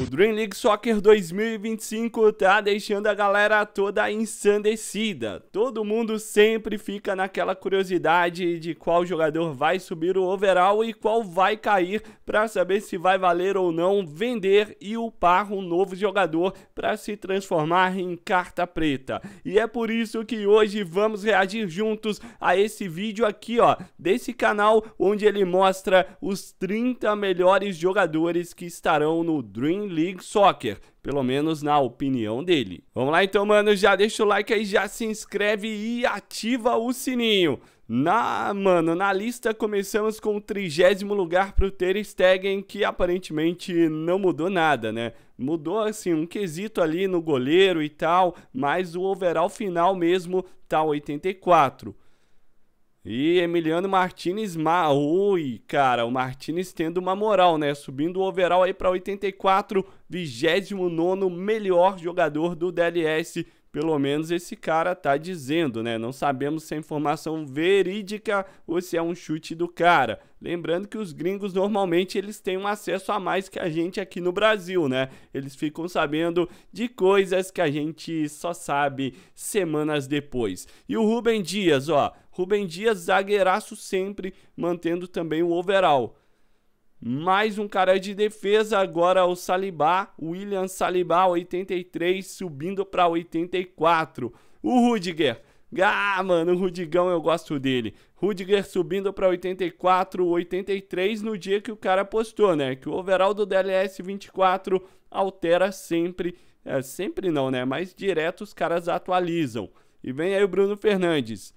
O Dream League Soccer 2025 tá deixando a galera toda ensandecida. Todo mundo sempre fica naquela curiosidade de qual jogador vai subir o overall e qual vai cair para saber se vai valer ou não vender e upar um novo jogador para se transformar em carta preta. E é por isso que hoje vamos reagir juntos a esse vídeo aqui, ó, desse canal onde ele mostra os 30 melhores jogadores que estarão no Dream League Soccer, pelo menos na opinião dele. Vamos lá então, mano, já deixa o like aí, já se inscreve e ativa o sininho. Na, mano, na lista começamos com o trigésimo lugar pro Ter Stegen, que aparentemente não mudou nada, né? Mudou, assim, um quesito ali no goleiro e tal, mas o overall final mesmo tá 84. E Emiliano Martinez, Maui, cara, o Martinez tendo uma moral, né? Subindo o overall aí para 84, 29 melhor jogador do DLS pelo menos esse cara tá dizendo, né? Não sabemos se é informação verídica ou se é um chute do cara. Lembrando que os gringos normalmente eles têm um acesso a mais que a gente aqui no Brasil, né? Eles ficam sabendo de coisas que a gente só sabe semanas depois. E o Rubem Dias, ó, Rubem Dias zagueiraço sempre mantendo também o overall. Mais um cara de defesa agora o Salibá, William Salibá, 83 subindo para 84. O Rudiger. Ah, mano, o Rudigão eu gosto dele. Rudiger subindo para 84, 83 no dia que o cara postou, né? Que o overall do DLS 24 altera sempre, é, sempre não, né? Mas direto os caras atualizam. E vem aí o Bruno Fernandes.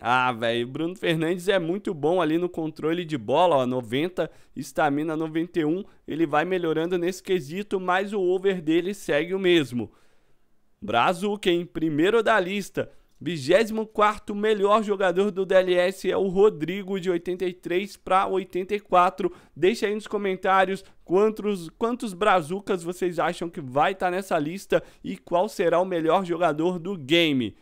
Ah, velho, Bruno Fernandes é muito bom ali no controle de bola, ó, 90, estamina 91, ele vai melhorando nesse quesito, mas o over dele segue o mesmo. Brazuca, hein, primeiro da lista, 24 melhor jogador do DLS é o Rodrigo, de 83 para 84. Deixa aí nos comentários quantos, quantos brazucas vocês acham que vai estar tá nessa lista e qual será o melhor jogador do game.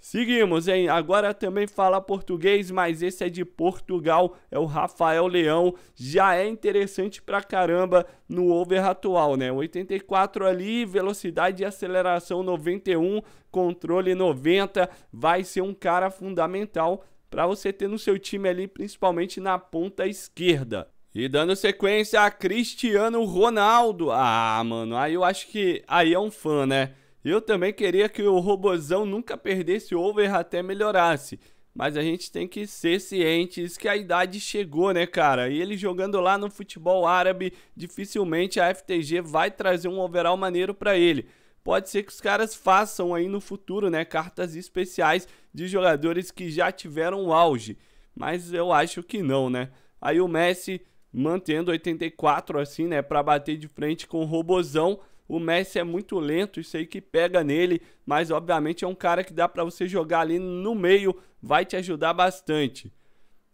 Seguimos, hein? Agora também fala português, mas esse é de Portugal, é o Rafael Leão. Já é interessante pra caramba no over atual, né? 84 ali, velocidade e aceleração 91, controle 90. Vai ser um cara fundamental para você ter no seu time ali, principalmente na ponta esquerda. E dando sequência a Cristiano Ronaldo. Ah, mano, aí eu acho que aí é um fã, né? Eu também queria que o robozão nunca perdesse over até melhorasse. Mas a gente tem que ser cientes que a idade chegou, né, cara? E ele jogando lá no futebol árabe, dificilmente a FTG vai trazer um overall maneiro para ele. Pode ser que os caras façam aí no futuro, né, cartas especiais de jogadores que já tiveram o auge. Mas eu acho que não, né? Aí o Messi mantendo 84 assim, né, para bater de frente com o Robozão. O Messi é muito lento, isso aí que pega nele, mas obviamente é um cara que dá para você jogar ali no meio, vai te ajudar bastante.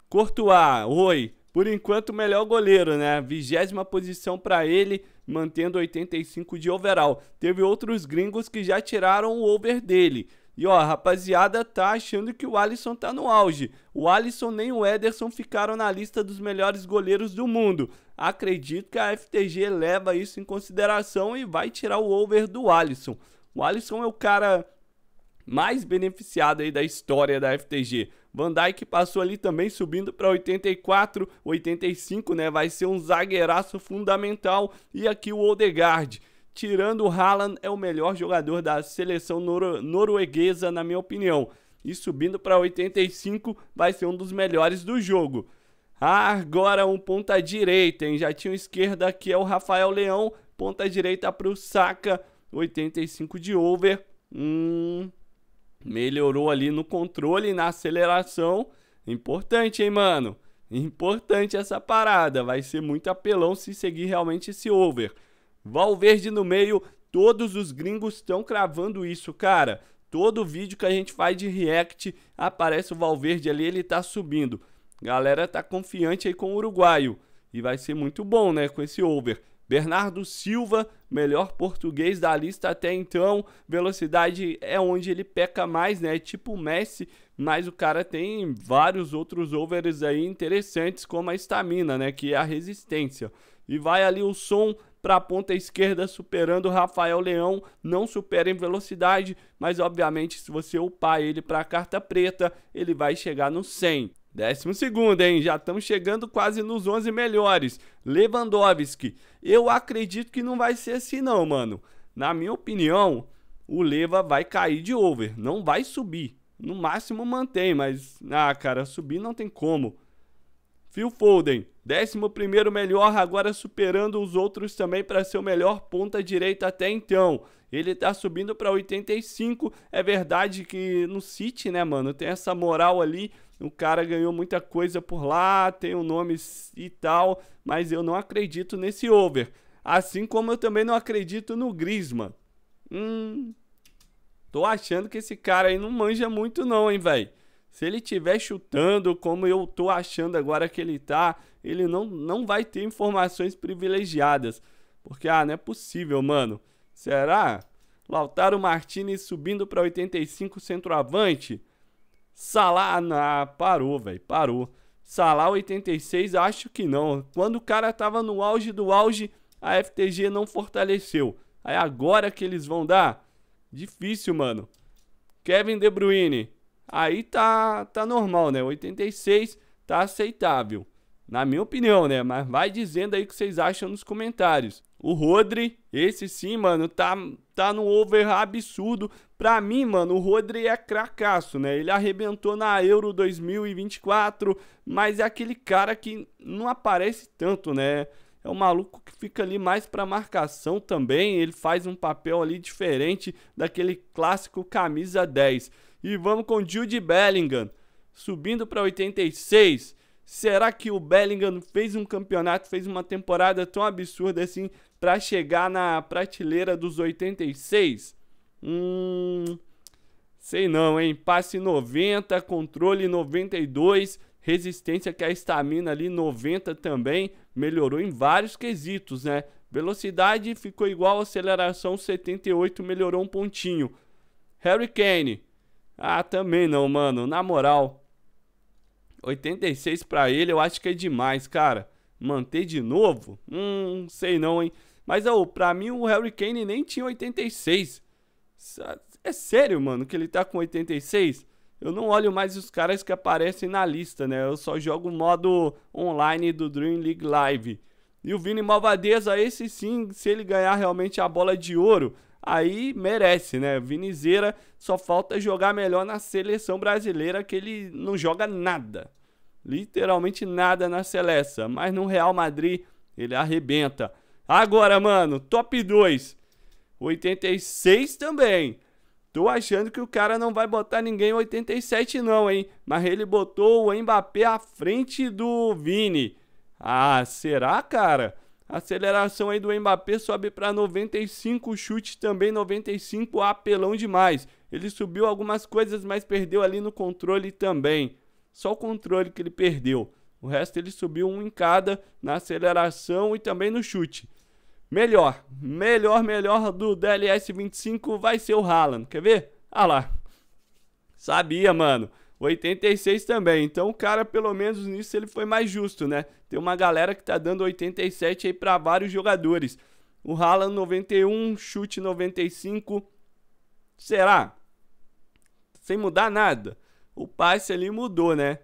Courtois, oi. Por enquanto, o melhor goleiro, né? Vigésima posição para ele, mantendo 85 de overall. Teve outros gringos que já tiraram o over dele. E ó, a rapaziada tá achando que o Alisson tá no auge. O Alisson nem o Ederson ficaram na lista dos melhores goleiros do mundo. Acredito que a FTG leva isso em consideração e vai tirar o over do Alisson. O Alisson é o cara mais beneficiado aí da história da FTG. Van Dijk passou ali também subindo para 84, 85, né? Vai ser um zagueiraço fundamental e aqui o Odegaard tirando o Haaland, é o melhor jogador da seleção nor norueguesa, na minha opinião. E subindo para 85, vai ser um dos melhores do jogo. Ah, agora um ponta direita, hein? Já tinha um esquerda que é o Rafael Leão, ponta direita para o Saka, 85 de over. Hum, melhorou ali no controle e na aceleração. Importante, hein, mano? Importante essa parada. Vai ser muito apelão se seguir realmente esse over. Valverde no meio, todos os gringos estão cravando isso, cara. Todo vídeo que a gente faz de react aparece o Valverde ali, ele tá subindo. Galera tá confiante aí com o uruguaio e vai ser muito bom, né, com esse over. Bernardo Silva, melhor português da lista até então. Velocidade é onde ele peca mais, né? Tipo o Messi, mas o cara tem vários outros overs aí interessantes, como a estamina, né? Que é a resistência. E vai ali o som para a ponta esquerda, superando o Rafael Leão. Não supera em velocidade, mas obviamente se você upar ele para a carta preta, ele vai chegar no 100. Décimo segundo, hein? Já estamos chegando quase nos 11 melhores. Lewandowski. Eu acredito que não vai ser assim não, mano. Na minha opinião, o Leva vai cair de over. Não vai subir. No máximo mantém, mas... Ah, cara, subir não tem como. Phil Foden. Décimo primeiro melhor, agora superando os outros também para ser o melhor ponta direita até então. Ele tá subindo para 85. É verdade que no City, né, mano, tem essa moral ali. O cara ganhou muita coisa por lá, tem o um nome e tal, mas eu não acredito nesse over. Assim como eu também não acredito no Griezmann. Hum. Tô achando que esse cara aí não manja muito não, hein, velho. Se ele estiver chutando, como eu estou achando agora que ele está, ele não, não vai ter informações privilegiadas. Porque, ah, não é possível, mano. Será? Lautaro Martinez subindo para 85 centroavante. Salah, na parou, velho, parou. Salah 86, acho que não. Quando o cara tava no auge do auge, a FTG não fortaleceu. Aí agora que eles vão dar? Difícil, mano. Kevin De Bruyne, aí tá, tá normal, né? 86 tá aceitável. Na minha opinião, né? Mas vai dizendo aí o que vocês acham nos comentários. O Rodri, esse sim, mano, tá, tá no over absurdo. Pra mim, mano, o Rodri é cracaço, né? Ele arrebentou na Euro 2024, mas é aquele cara que não aparece tanto, né? É um maluco que fica ali mais pra marcação também. Ele faz um papel ali diferente daquele clássico camisa 10. E vamos com Jude Bellingham, subindo para 86. Será que o Bellingham fez um campeonato, fez uma temporada tão absurda assim para chegar na prateleira dos 86? Hum, sei não, hein? Passe 90, controle 92, resistência que é a estamina ali 90 também, melhorou em vários quesitos, né? Velocidade ficou igual, aceleração 78 melhorou um pontinho. Harry Kane ah, também não, mano. Na moral, 86 para ele eu acho que é demais, cara. Manter de novo? Hum, sei não, hein. Mas oh, pra mim o Harry Kane nem tinha 86. É sério, mano, que ele tá com 86? Eu não olho mais os caras que aparecem na lista, né? Eu só jogo o modo online do Dream League Live. E o Vini Malvadeza, esse sim, se ele ganhar realmente a bola de ouro, aí merece, né? Vinizeira só falta jogar melhor na seleção brasileira, que ele não joga nada. Literalmente nada na seleção. Mas no Real Madrid ele arrebenta. Agora, mano, top 2. 86 também. Tô achando que o cara não vai botar ninguém 87 não, hein? Mas ele botou o Mbappé à frente do Vini. Ah, será, cara? Aceleração aí do Mbappé sobe para 95, chute também 95, apelão demais. Ele subiu algumas coisas, mas perdeu ali no controle também. Só o controle que ele perdeu. O resto ele subiu um em cada na aceleração e também no chute. Melhor, melhor, melhor do DLS 25 vai ser o Haaland. Quer ver? Ah lá. Sabia, mano. 86 também. Então, o cara, pelo menos nisso, ele foi mais justo, né? Tem uma galera que tá dando 87 aí para vários jogadores. O Haaland 91, chute 95. Será? Sem mudar nada. O passe ali mudou, né?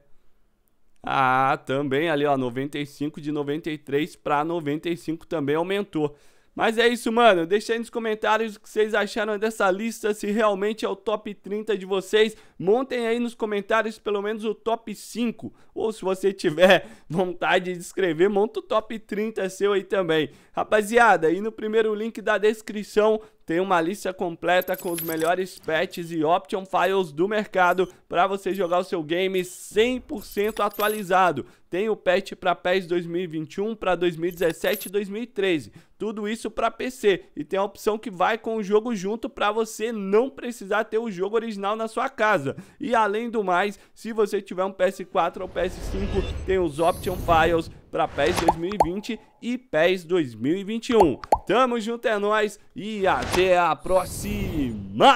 Ah, também ali, ó, 95 de 93 para 95 também aumentou. Mas é isso, mano. Deixa aí nos comentários o que vocês acharam dessa lista, se realmente é o top 30 de vocês. Montem aí nos comentários pelo menos o top 5. Ou se você tiver vontade de escrever, monta o top 30 seu aí também. Rapaziada, e no primeiro link da descrição tem uma lista completa com os melhores patches e option files do mercado para você jogar o seu game 100% atualizado. Tem o patch para PES 2021, para 2017 e 2013. Tudo isso para PC. E tem a opção que vai com o jogo junto para você não precisar ter o jogo original na sua casa. E além do mais, se você tiver um PS4 ou PS5, tem os Option Files para PES 2020 e PES 2021. Tamo junto é nós e até a próxima!